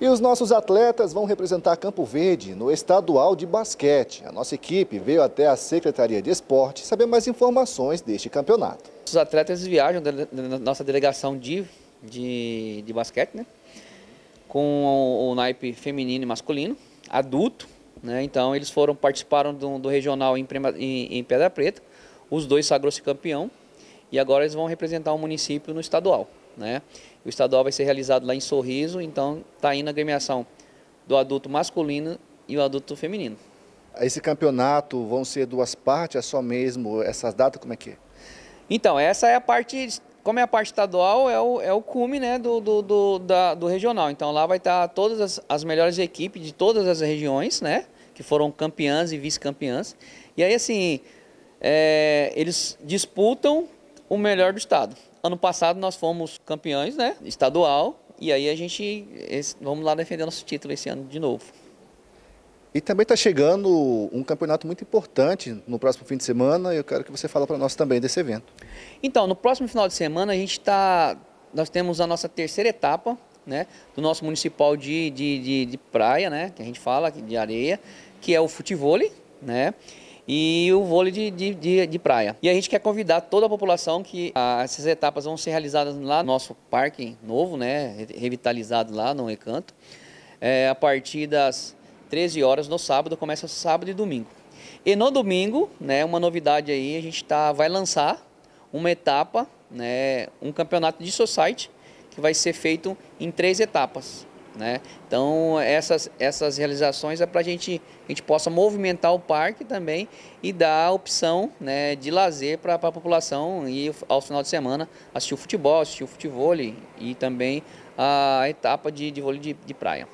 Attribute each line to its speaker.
Speaker 1: E os nossos atletas vão representar Campo Verde no estadual de basquete. A nossa equipe veio até a Secretaria de Esporte saber mais informações deste campeonato.
Speaker 2: Os atletas viajam da nossa delegação de, de, de basquete, né? Com o, o, naipe feminino e masculino, adulto, né? Então eles foram, participaram do, do regional em, em, em Pedra Preta, os dois sagrou-se campeão e agora eles vão representar o município no estadual. Né? O estadual vai ser realizado lá em Sorriso, então está indo a gremiação do adulto masculino e o adulto feminino.
Speaker 1: Esse campeonato vão ser duas partes, é só mesmo essas datas, como é que é? Então, essa é a parte,
Speaker 2: como é a parte estadual, é o, é o cume né, do, do, do, da, do regional. Então lá vai estar tá todas as, as melhores equipes de todas as regiões, né? Que foram campeãs e vice-campeãs. E aí, assim, é, eles disputam o melhor do estado. Ano passado nós fomos campeões, né? Estadual. E aí a gente vamos lá defender nosso título esse ano de novo.
Speaker 1: E também está chegando um campeonato muito importante no próximo fim de semana. E eu quero que você fale para nós também desse evento.
Speaker 2: Então, no próximo final de semana a gente está, nós temos a nossa terceira etapa, né, do nosso municipal de, de, de, de praia, né, que a gente fala de areia, que é o futevôlei, né e o vôlei de, de, de, de, praia. E a gente quer convidar toda a população que ah, essas etapas vão ser realizadas lá no nosso parque novo, né, revitalizado lá no Recanto, é, a partir das 13 horas no sábado, começa sábado e domingo. E no domingo, né, uma novidade aí, a gente tá, vai lançar uma etapa, né, um campeonato de society, que vai ser feito em três etapas. Né? Então essas, essas realizações é para a gente, a gente possa movimentar o parque também e dar opção né, de lazer para a população e ao final de semana assistir o futebol, assistir o futebol e também a etapa de, de vôlei de, de praia.